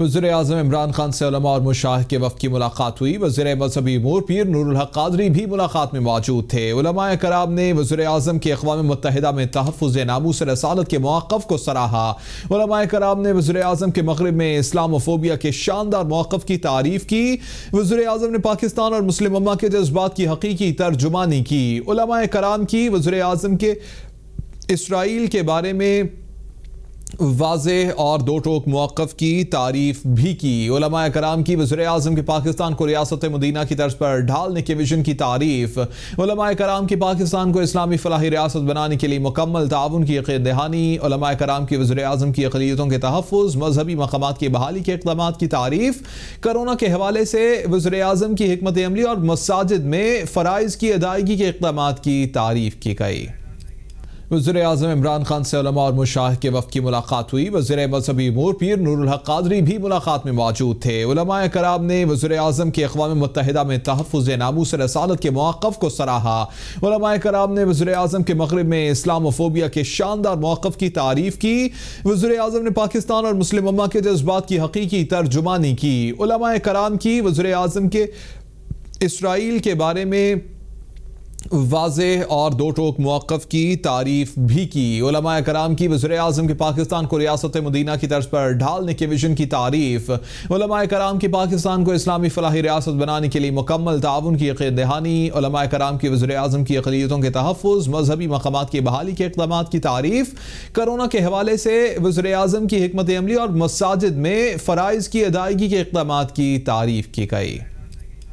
वज़र अजम इमरान खान से और मुशाह के वफ की मुलाकात हुई वज़र मजहबी मोर पीर नूरहक कादरी भी मुलाकात में मौजूद थे कराम ने वज़र अजम के अकवा मुतहदा में तहफ़ नामूस रसालत के मौक़ को सराहा कराम ने वज़र अजम के मगरब में इस्लामोफोबिया के शानदार मौक़ की तारीफ़ की वज़र अजम ने पाकिस्तान और मुस्लिम अम्मा के जज्बात की हकीकी तर्जुमानी की कराम की वज़र अजम के इसराइल के बारे में वाज और दो टोक मौक़ की तारीफ भी की कराम की वजर अजम के पाकिस्तान को रियासत मदीना की तर्ज पर ढालने के विजन की तारीफ कराम की पाकिस्तान को इस्लामी फलाही रियासत बनाने के लिए मुकम्मल ताउन की यकीन दहानी कराम की वजर अजम की अकलीतों के तहफ़ मजहबी मकाम की बहाली के इकदाम की तारीफ करोना के हवाले से वजर अजम की हमत अमली और मसाजिद में फ़रज़ की अदायगी के इकदाम की तारीफ की गई वजीर अजम इमरान खान से और मुशाह के वफ की मुलाकात हुई वजी मजहबी मोर पीर नूरहक कादरी भी मुलाकात में मौजूद थे कराम ने वज़र अजम के अकवा मुतहदा में तहफ़ नामूस रसालत के मौक़ को सराहा कराम ने वज़र अजम के मगरब में इस्लामोफोबिया के शानदार मौक़ की तारीफ़ की वजर अजम ने पाकिस्तान और मुस्लिम अम्मा के जज्बात की हकीकी तर्जुमानी की कराम की वजर अजम के इसराइल के बारे में वाज और दो टोक मौक़ की तारीफ भी की कराम की वजर अजम के पाकिस्तान को रियासत मदीना की तर्ज पर ढालने के विजन की तारीफ कराम की पाकिस्तान को इस्लामी फलाही रियासत बनाने के लिए मुकम्मल ताउन की यकीन दहानी कराम की वजर अजम की अकलीतों के तहफ़ मजहबी मकाम की बहाली के इकदाम की तारीफ करोना के हवाले से वजर अजम की हमत अमली और मसाजिद में फ़रज़ की अदायगी के इकदाम की तारीफ की गई